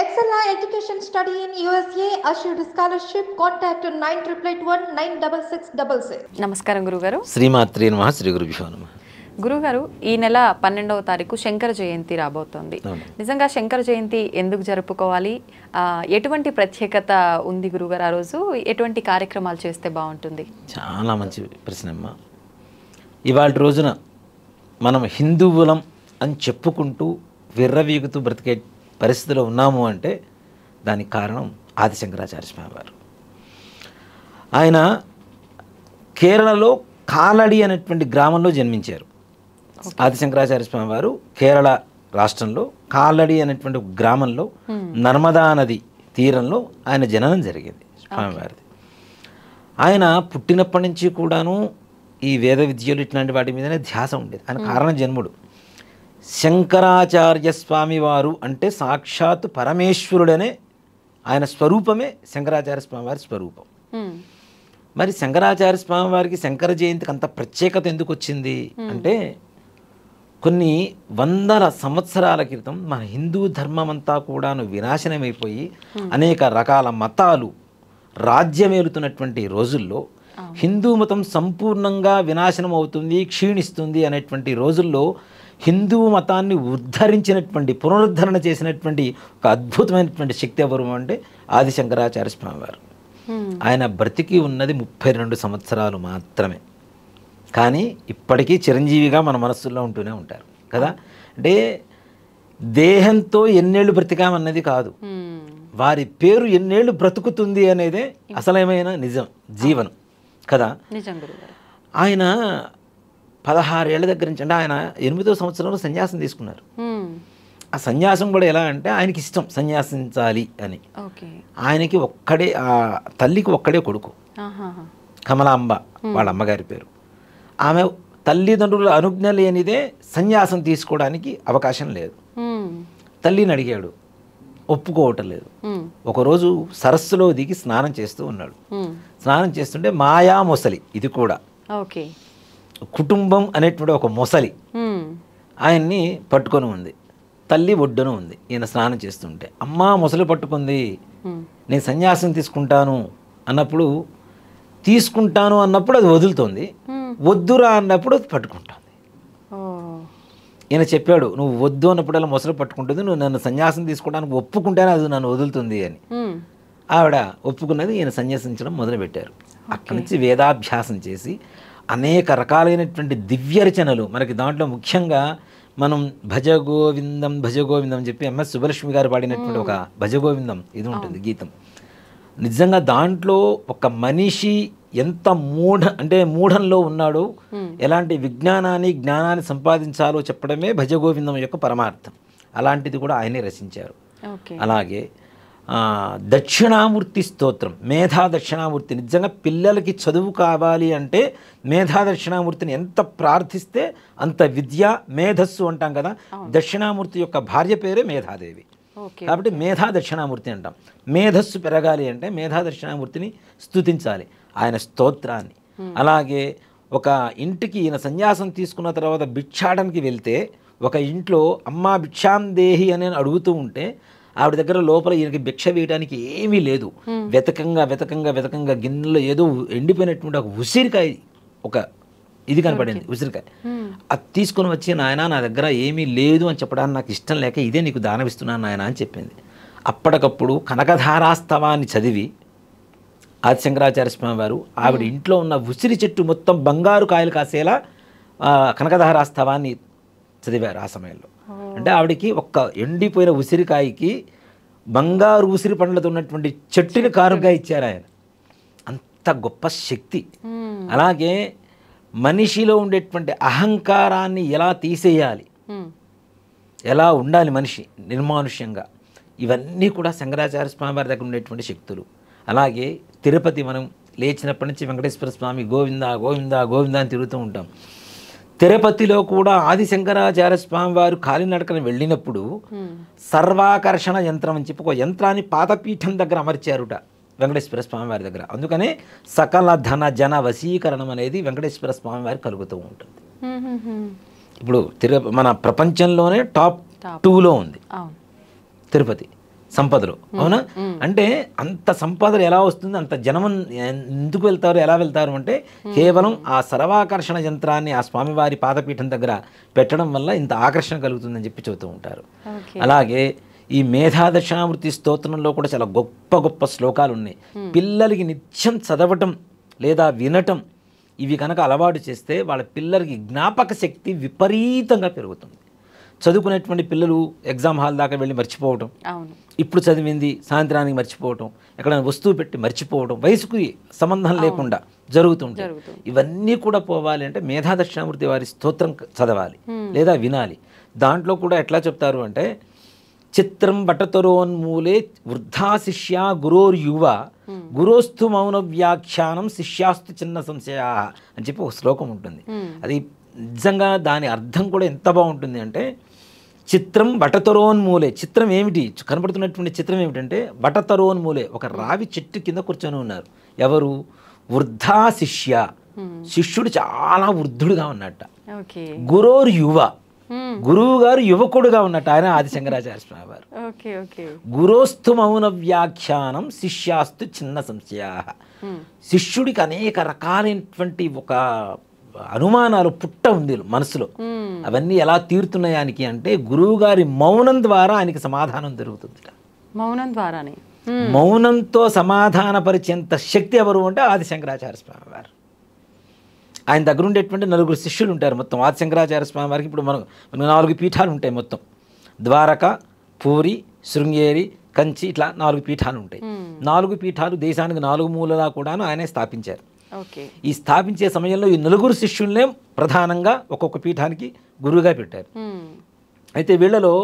Excella Education Study in USA assured scholarship. Contact nine triple eight one nine double six double six నమస్కారం గురుగారు శ్రీమాత్రి నమ శ్రీ గురుభ్యో నమ గురుగారు ఈ నెల పన్నెండవ తారీఖు శంకర జయంతి రాబోతోంది నిజంగా శంకర జయంతి ఎందుకు జరుపుకోవాలి ఎటువంటి ప్రత్యేకత ఉంది గురుగారు ఆ రోజు ఎటువంటి కార్యక్రమాలు చేస్తే బాగుంటుంది చాలా మంచి ప్రశ్న అమ్మ ఇవాళ రోజున మనం హిందువులం అని చెప్పుకుంటూ విర్రవీగుతూ బ్రతికే పరిస్థితిలో ఉన్నాము అంటే దానికి కారణం ఆదిశంకరాచార్య స్వామి వారు ఆయన కేరళలో కాలడి అనేటువంటి గ్రామంలో జన్మించారు ఆదిశంకరాచార్య స్వామి వారు కేరళ రాష్ట్రంలో కాలడి అనేటువంటి గ్రామంలో నర్మదా నది తీరంలో ఆయన జననం జరిగింది స్వామివారిది ఆయన పుట్టినప్పటి నుంచి కూడాను ఈ వేద విద్యలు ఇట్లాంటి వాటి మీదనే ధ్యాస ఉండేది ఆయన కారణ జన్ముడు శంకరాచార్య స్వామి వారు అంటే సాక్షాత్ పరమేశ్వరుడనే ఆయన స్వరూపమే శంకరాచార్య స్వామి వారి స్వరూపం మరి శంకరాచార్య స్వామి వారికి శంకర జయంతికి అంత ప్రత్యేకత ఎందుకు వచ్చింది అంటే కొన్ని వందల సంవత్సరాల క్రితం మన హిందూ ధర్మం అంతా కూడాను వినాశనమైపోయి అనేక రకాల మతాలు రాజ్యమేలుతున్నటువంటి రోజుల్లో హిందూ మతం సంపూర్ణంగా వినాశనం అవుతుంది క్షీణిస్తుంది అనేటువంటి రోజుల్లో హిందూ మతాన్ని ఉద్ధరించినటువంటి పునరుద్ధరణ చేసినటువంటి ఒక అద్భుతమైనటువంటి శక్తి ఎవరు అంటే ఆది శంకరాచార్య స్వామి వారు ఆయన బ్రతికి ఉన్నది ముప్పై రెండు సంవత్సరాలు మాత్రమే కానీ ఇప్పటికీ చిరంజీవిగా మన మనస్సుల్లో ఉంటూనే ఉంటారు కదా అంటే దేహంతో ఎన్నేళ్ళు బ్రతికామన్నది కాదు వారి పేరు ఎన్నేళ్ళు బ్రతుకుతుంది అనేదే అసలేమైన నిజం జీవనం కదా ఆయన ఏళ్ళ దగ్గర నుంచి అంటే ఆయన ఎనిమిదో సంవత్సరంలో సన్యాసం తీసుకున్నారు ఆ సన్యాసం కూడా ఎలా అంటే ఆయనకి ఇష్టం సన్యాసించాలి అని ఆయనకి ఒక్కడే ఆ తల్లికి ఒక్కడే కొడుకు కమలాంబ వాళ్ళ అమ్మగారి పేరు ఆమె తల్లిదండ్రుల అనుజ్ఞ లేనిదే సన్యాసం తీసుకోవడానికి అవకాశం లేదు తల్లిని అడిగాడు ఒప్పుకోవటం లేదు ఒకరోజు సరస్సులో దిగి స్నానం చేస్తూ ఉన్నాడు స్నానం చేస్తుంటే మాయా మొసలి ఇది కూడా ఓకే కుటుంబం అనేటువంటి ఒక మొసలి ఆయన్ని పట్టుకొని ఉంది తల్లి ఒడ్డున ఉంది ఈయన స్నానం చేస్తుంటే అమ్మ మొసలి పట్టుకుంది నేను సన్యాసం తీసుకుంటాను అన్నప్పుడు తీసుకుంటాను అన్నప్పుడు అది వదులుతుంది వద్దురా అన్నప్పుడు అది పట్టుకుంటుంది ఈయన చెప్పాడు నువ్వు వద్దు అన్నప్పుడల్లా మొసలు పట్టుకుంటుంది నువ్వు నన్ను సన్యాసం తీసుకోవడానికి ఒప్పుకుంటేనే అది నన్ను వదులుతుంది అని ఆవిడ ఒప్పుకున్నది ఈయన సన్యాసించడం మొదలుపెట్టారు అక్కడి నుంచి వేదాభ్యాసం చేసి అనేక రకాలైనటువంటి దివ్య రచనలు మనకి దాంట్లో ముఖ్యంగా మనం భజ గోవిందం భజ గోవిందం అని చెప్పి ఎంఎస్ సుబ్బలక్ష్మి గారు పాడినటువంటి ఒక భజ గోవిందం ఇది ఉంటుంది గీతం నిజంగా దాంట్లో ఒక మనిషి ఎంత మూఢ అంటే మూఢంలో ఉన్నాడో ఎలాంటి విజ్ఞానాన్ని జ్ఞానాన్ని సంపాదించాలో చెప్పడమే భజగోవిందం యొక్క పరమార్థం అలాంటిది కూడా ఆయనే రచించారు అలాగే దక్షిణామూర్తి స్తోత్రం మేధా దక్షిణామూర్తి నిజంగా పిల్లలకి చదువు కావాలి అంటే మేధా దక్షిణామూర్తిని ఎంత ప్రార్థిస్తే అంత విద్య మేధస్సు అంటాం కదా దక్షిణామూర్తి యొక్క భార్య పేరే మేధాదేవి కాబట్టి మేధా దక్షిణామూర్తి అంటాం మేధస్సు పెరగాలి అంటే మేధా దక్షిణామూర్తిని స్థుతించాలి ఆయన స్తోత్రాన్ని అలాగే ఒక ఇంటికి ఈయన సన్యాసం తీసుకున్న తర్వాత భిక్షాటనకి వెళ్తే ఒక ఇంట్లో అమ్మా భిక్షాం దేహి అని అడుగుతూ ఉంటే ఆవిడ దగ్గర లోపల ఈయనకి భిక్ష వేయడానికి ఏమీ లేదు వెతకంగా వెతకంగా వెతకంగా గిన్నెలో ఏదో ఎండిపోయినటువంటి ఒక ఉసిరికాయ ఒక ఇది కనపడింది ఉసిరికాయ అది తీసుకుని వచ్చి నాయన నా దగ్గర ఏమీ లేదు అని చెప్పడానికి నాకు ఇష్టం లేక ఇదే నీకు దానవిస్తున్నాను నాయన అని చెప్పింది అప్పటికప్పుడు కనకధారాస్తవాన్ని చదివి ఆది శంకరాచార్య స్వామి వారు ఆవిడ ఇంట్లో ఉన్న ఉసిరి చెట్టు మొత్తం బంగారు కాయలు కాసేలా కనకధారాస్తవాన్ని చదివారు ఆ సమయంలో అంటే ఆవిడకి ఒక్క ఎండిపోయిన ఉసిరికాయకి బంగారు ఉసిరి పండ్లతో ఉన్నటువంటి చెట్టుని కారుగా ఇచ్చారు ఆయన అంత గొప్ప శక్తి అలాగే మనిషిలో ఉండేటువంటి అహంకారాన్ని ఎలా తీసేయాలి ఎలా ఉండాలి మనిషి నిర్మానుష్యంగా ఇవన్నీ కూడా శంకరాచార్య స్వామి వారి దగ్గర ఉండేటువంటి శక్తులు అలాగే తిరుపతి మనం లేచినప్పటి నుంచి వెంకటేశ్వర స్వామి గోవిందా గోవిందా గోవిందా అని తిరుగుతూ ఉంటాం తిరుపతిలో కూడా ఆది శంకరాచార్య స్వామి వారు కాలినడకన వెళ్ళినప్పుడు సర్వాకర్షణ యంత్రం అని చెప్పి ఒక యంత్రాన్ని పాతపీఠం దగ్గర అమర్చారుట వెంకటేశ్వర స్వామి వారి దగ్గర అందుకనే సకల ధన జన వశీకరణం అనేది వెంకటేశ్వర స్వామి వారి కలుగుతూ ఉంటుంది ఇప్పుడు తిరు మన ప్రపంచంలోనే టాప్ టూలో ఉంది తిరుపతి సంపదలు అవునా అంటే అంత సంపదలు ఎలా వస్తుంది అంత జనం ఎందుకు వెళ్తారు ఎలా వెళ్తారు అంటే కేవలం ఆ సర్వాకర్షణ యంత్రాన్ని ఆ స్వామివారి పాదపీఠం దగ్గర పెట్టడం వల్ల ఇంత ఆకర్షణ కలుగుతుందని చెప్పి చెబుతూ ఉంటారు అలాగే ఈ మేధాదశామృతి స్తోత్రంలో కూడా చాలా గొప్ప గొప్ప శ్లోకాలు ఉన్నాయి పిల్లలకి నిత్యం చదవటం లేదా వినటం ఇవి కనుక అలవాటు చేస్తే వాళ్ళ పిల్లలకి జ్ఞాపక శక్తి విపరీతంగా పెరుగుతుంది చదువుకునేటువంటి పిల్లలు ఎగ్జామ్ హాల్ దాకా వెళ్ళి మర్చిపోవటం ఇప్పుడు చదివింది సాయంత్రానికి మర్చిపోవటం ఎక్కడైనా వస్తువు పెట్టి మర్చిపోవటం వయసుకు సంబంధం లేకుండా జరుగుతుంటే ఇవన్నీ కూడా పోవాలి అంటే మేధా దక్షిణామూర్తి వారి స్తోత్రం చదవాలి లేదా వినాలి దాంట్లో కూడా ఎట్లా చెప్తారు అంటే చిత్రం బటతరోన్మూలే వృద్ధా శిష్యా యువ గురోస్తు మౌన వ్యాఖ్యానం శిష్యాస్తు చిన్న సంశయా అని చెప్పి ఒక శ్లోకం ఉంటుంది అది నిజంగా దాని అర్థం కూడా ఎంత బాగుంటుంది అంటే చిత్రం వటతరోన్మూలే చిత్రం ఏమిటి కనపడుతున్నటువంటి చిత్రం ఏమిటంటే వటతరోన్మూలే ఒక రావి చెట్టు కింద కూర్చొని ఉన్నారు ఎవరు వృద్ధా శిష్య శిష్యుడు చాలా వృద్ధుడుగా ఉన్నట్ట గురోర్ యువ గురువు గారు యువకుడుగా ఉన్నట్టు ఆయన ఆది శంకరాచార్య స్వామి వారు గురోస్తు మౌన వ్యాఖ్యానం శిష్యాస్తు చిన్న సంశయా శిష్యుడికి అనేక రకాలైనటువంటి ఒక అనుమానాలు పుట్ట ఉంది మనసులో అవన్నీ ఎలా తీరుతున్నాయానికి అంటే గురువు గారి మౌనం ద్వారా ఆయనకి సమాధానం జరుగుతుంది మౌనం ద్వారానే మౌనంతో సమాధానపరిచేంత శక్తి ఎవరు అంటే ఆది శంకరాచార్య స్వామి వారు ఆయన దగ్గర ఉండేటువంటి నలుగురు శిష్యులు ఉంటారు మొత్తం ఆది శంకరాచార్య స్వామి వారికి ఇప్పుడు మనం నాలుగు పీఠాలు ఉంటాయి మొత్తం ద్వారక పూరి శృంగేరి కంచి ఇట్లా నాలుగు పీఠాలు ఉంటాయి నాలుగు పీఠాలు దేశానికి నాలుగు మూలలా కూడాను ఆయనే స్థాపించారు ఈ స్థాపించే సమయంలో ఈ నలుగురు శిష్యుల్నే ప్రధానంగా ఒక్కొక్క పీఠానికి గురువుగా పెట్టారు అయితే వీళ్ళలో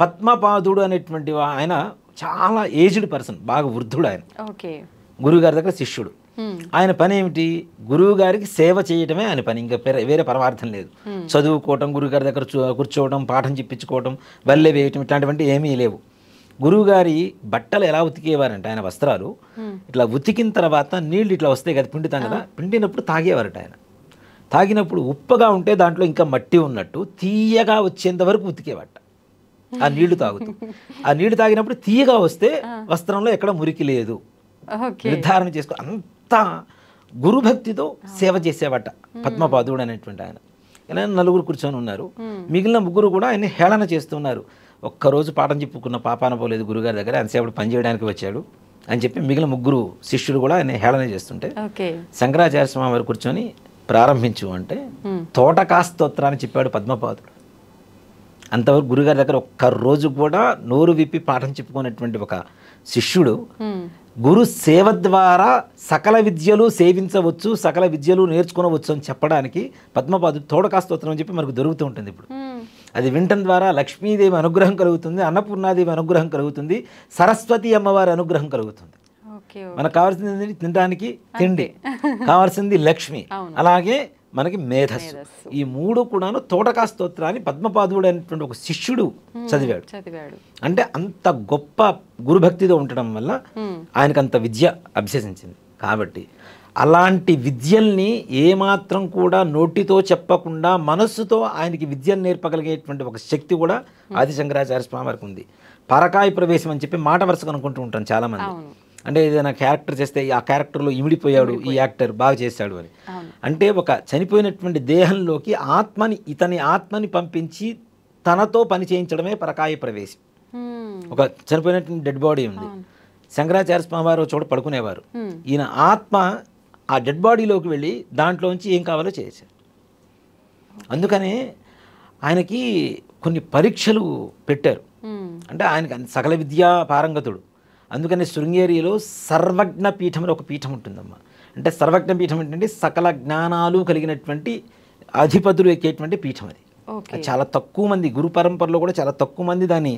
పద్మపాదుడు అనేటువంటి ఆయన చాలా ఏజ్డ్ పర్సన్ బాగా వృద్ధుడు ఆయన గురువుగారి దగ్గర శిష్యుడు ఆయన పని ఏమిటి గురువు గారికి సేవ చేయటమే ఆయన పని ఇంకా వేరే పరమార్థం లేదు చదువుకోవటం గురువుగారి దగ్గర కూర్చోవడం పాఠం చెప్పించుకోవటం బల్లె వేయటం ఇట్లాంటివంటి ఏమీ లేవు గురువుగారి బట్టలు ఎలా ఉతికేవారంట ఆయన వస్త్రాలు ఇట్లా ఉతికిన తర్వాత నీళ్ళు ఇట్లా వస్తాయి కదా పిండితాం కదా పిండినప్పుడు తాగేవారట ఆయన తాగినప్పుడు ఉప్పగా ఉంటే దాంట్లో ఇంకా మట్టి ఉన్నట్టు తీయగా వచ్చేంత వరకు ఉతికేవాట ఆ నీళ్లు తాగుతూ ఆ నీళ్లు తాగినప్పుడు తీయగా వస్తే వస్త్రంలో ఎక్కడ మురికి లేదు నిర్ధారణ చేసుకో అంత గురుభక్తితో సేవ చేసేవాట పద్మపాదుడు అనేటువంటి ఆయన నలుగురు కూర్చొని ఉన్నారు మిగిలిన ముగ్గురు కూడా ఆయన హేళన చేస్తున్నారు ఒక్కరోజు పాఠం చెప్పుకున్న పాపాన పోలేదు గురుగారి దగ్గర అంతసేపు పనిచేయడానికి వచ్చాడు అని చెప్పి మిగిలిన ముగ్గురు శిష్యులు కూడా ఆయన హేళన చేస్తుంటే శంకరాచార్య స్వామి వారు కూర్చొని ప్రారంభించు అంటే తోటకా స్తోత్రాన్ని చెప్పాడు పద్మపాదుడు అంతవరకు గురుగారి దగ్గర ఒక్క రోజు కూడా నోరు విప్పి పాఠం చెప్పుకునేటువంటి ఒక శిష్యుడు గురు సేవ ద్వారా సకల విద్యలు సేవించవచ్చు సకల విద్యలు నేర్చుకునవచ్చు అని చెప్పడానికి పద్మపాదుడు తోడకా స్తోత్రం అని చెప్పి మనకు దొరుకుతూ ఉంటుంది ఇప్పుడు అది వినటం ద్వారా లక్ష్మీదేవి అనుగ్రహం కలుగుతుంది అన్నపూర్ణాదేవి అనుగ్రహం కలుగుతుంది సరస్వతి అమ్మవారి అనుగ్రహం కలుగుతుంది మనకు కావాల్సింది తినడానికి తిండి కావాల్సింది లక్ష్మి అలాగే మనకి మేధస్సు ఈ మూడు కూడాను తోటకా స్తోత్రాన్ని పద్మపాదువుడు అనేటువంటి ఒక శిష్యుడు చదివాడు అంటే అంత గొప్ప గురుభక్తితో ఉండటం వల్ల ఆయనకు అంత విద్య అభ్యసించింది కాబట్టి అలాంటి విద్యల్ని ఏమాత్రం కూడా నోటితో చెప్పకుండా మనస్సుతో ఆయనకి విద్యను నేర్పగలిగేటువంటి ఒక శక్తి కూడా ఆది శంకరాచార్య స్వామి వారికి ఉంది పరకాయ ప్రవేశం అని చెప్పి మాట వరుసగా అనుకుంటూ ఉంటాను చాలామంది అంటే ఏదైనా క్యారెక్టర్ చేస్తే ఆ క్యారెక్టర్లో ఇమిడిపోయాడు ఈ యాక్టర్ బాగా చేశాడు అని అంటే ఒక చనిపోయినటువంటి దేహంలోకి ఆత్మని ఇతని ఆత్మని పంపించి తనతో పని చేయించడమే పరకాయ ప్రవేశం ఒక చనిపోయినటువంటి డెడ్ బాడీ ఉంది శంకరాచార్య స్వామి వారు చోట పడుకునేవారు ఈయన ఆత్మ ఆ డెడ్ బాడీలోకి వెళ్ళి దాంట్లోంచి ఏం కావాలో చేశారు అందుకనే ఆయనకి కొన్ని పరీక్షలు పెట్టారు అంటే ఆయనకి సకల విద్యా పారంగతుడు అందుకని శృంగేరిలో సర్వజ్ఞ పీఠం ఒక పీఠం ఉంటుందమ్మా అంటే సర్వజ్ఞ పీఠం ఏంటంటే సకల జ్ఞానాలు కలిగినటువంటి అధిపతులు ఎక్కేటువంటి పీఠం అది చాలా తక్కువ మంది గురు పరంపరలో కూడా చాలా తక్కువ మంది దాన్ని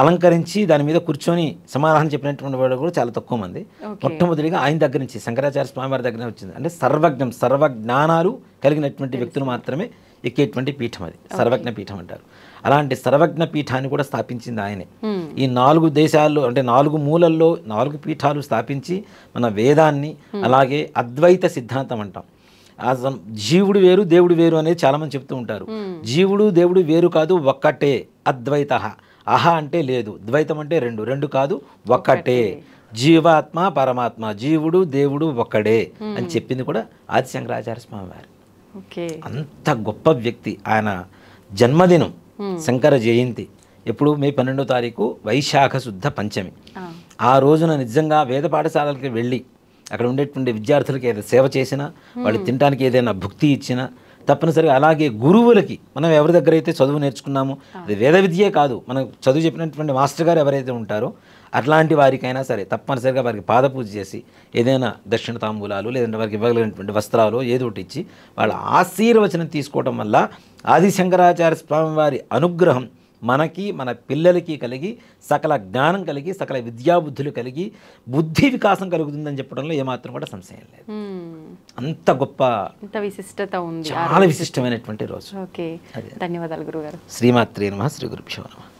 అలంకరించి దాని మీద కూర్చొని సమాధానం చెప్పినటువంటి వాళ్ళు కూడా చాలా తక్కువ మంది మొట్టమొదటిగా ఆయన దగ్గర నుంచి శంకరాచార్య స్వామి వారి దగ్గర వచ్చింది అంటే సర్వజ్ఞం సర్వజ్ఞానాలు కలిగినటువంటి వ్యక్తులు మాత్రమే ఎక్కేటువంటి పీఠం అది సర్వజ్ఞ పీఠం అంటారు అలాంటి సర్వజ్ఞ పీఠాన్ని కూడా స్థాపించింది ఆయనే ఈ నాలుగు దేశాల్లో అంటే నాలుగు మూలల్లో నాలుగు పీఠాలు స్థాపించి మన వేదాన్ని అలాగే అద్వైత సిద్ధాంతం అంటాం జీవుడు వేరు దేవుడు వేరు అనేది చాలామంది చెప్తూ ఉంటారు జీవుడు దేవుడు వేరు కాదు ఒక్కటే అద్వైత అహ అంటే లేదు ద్వైతం అంటే రెండు రెండు కాదు ఒక్కటే జీవాత్మ పరమాత్మ జీవుడు దేవుడు ఒక్కడే అని చెప్పింది కూడా ఆదిశంకరాచార్య స్వామి వారు అంత గొప్ప వ్యక్తి ఆయన జన్మదినం శంకర జయంతి ఎప్పుడు మే పన్నెండో తారీఖు వైశాఖ శుద్ధ పంచమి ఆ రోజున నిజంగా వేద పాఠశాలకి వెళ్ళి అక్కడ ఉండేటువంటి విద్యార్థులకి ఏదైనా సేవ చేసినా వాళ్ళు hmm. తినడానికి ఏదైనా భుక్తి ఇచ్చినా తప్పనిసరిగా అలాగే గురువులకి మనం ఎవరి దగ్గర అయితే చదువు నేర్చుకున్నామో అది వేద విద్యే కాదు మనం చదువు చెప్పినటువంటి మాస్టర్ గారు ఎవరైతే ఉంటారో అట్లాంటి వారికైనా సరే తప్పనిసరిగా వారికి పాదపూజ చేసి ఏదైనా దక్షిణ తాంబూలాలు లేదంటే వారికి ఇవ్వగలిగినటువంటి వస్త్రాలు ఏదో ఒకటి ఇచ్చి వాళ్ళ ఆశీర్వచనం తీసుకోవడం వల్ల ఆది శంకరాచార్య స్వామి వారి అనుగ్రహం మనకి మన పిల్లలకి కలిగి సకల జ్ఞానం కలిగి సకల విద్యాబుద్ధులు కలిగి బుద్ధి వికాసం కలుగుతుందని చెప్పడంలో ఏమాత్రం కూడా సంశయం లేదు అంత గొప్ప విశిష్టత ఉంది చాలా విశిష్టమైనటువంటి రోజు ఓకే ధన్యవాదాలు గురుగారు శ్రీమాత్రి నమ శ్రీ గురుభ్యో నమ